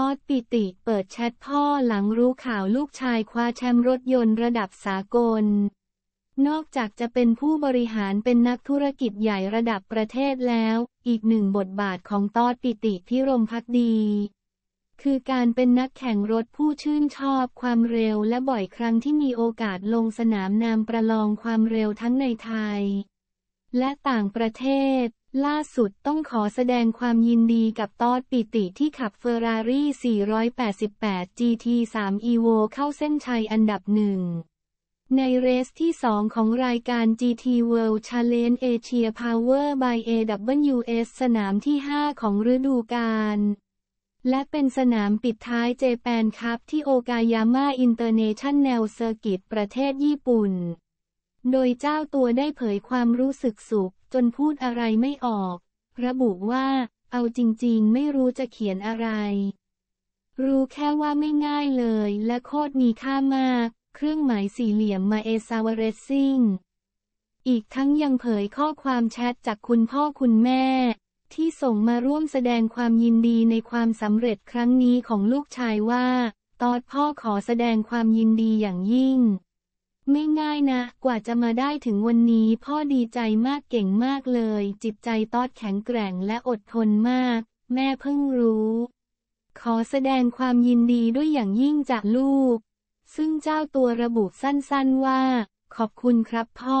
ตอดปิติเปิดแชทพ่อหลังรู้ข่าวลูกชายคว้าแชมป์รถยนต์ระดับสากล นอกจากจะเป็นผู้บริหารเป็นนักธุรกิจใหญ่ระดับประเทศแล้ว อีกหนึ่งบทบาทของตอดปิติพิรมพักดี คือการเป็นนักแข่งรถผู้ชื่นชอบความเร็วและบ่อยครั้งที่มีโอกาสลงสนามนามประลองความเร็วทั้งในไทยและต่างประเทศ ล่าสุดต้องขอแสดงความยินดีกับตอดปิติที่ขับเฟอร์รารี่488 GT3 Evo เข้าเส้นชัยอันดับหนึ่ง ในเรสที่ 2 ของรายการ GT World Challenge Asia Power by AWS สนามที่ 5 ของฤดูกาลและเป็นสนามปิดท้ายเจแปนคัพที่โอกายาม่าอินเตอร์เนชั่นแนลเซอร์กิตประเทศญี่ปุ่นโดยเจ้าตัวได้เผยความรู้สึกสุข จนพูดอะไรไม่ออก ระบุว่า เอาจริงๆไม่รู้จะเขียนอะไร รู้แค่ว่าไม่ง่ายเลย และโคตรมีค่ามาก เครื่องหมายสี่เหลี่ยมมาเอซาวเรซซิ่ง อีกทั้งยังเผยข้อความแชทจากคุณพ่อคุณแม่ ที่ส่งมาร่วมแสดงความยินดีในความสำเร็จครั้งนี้ของลูกชายว่า ตอดพ่อขอแสดงความยินดีอย่างยิ่งไม่ง่ายนะกว่าจะมาได้ถึงวันนี้พ่อดีใจมากเก่งมากเลย จิตใจตอดแข็งแกร่งและอดทนมาก แม่เพิ่งรู้ ขอแสดงความยินดีด้วยอย่างยิ่งจากลูก ซึ่งเจ้าตัวระบุสั้นๆว่า ขอบคุณครับพ่อ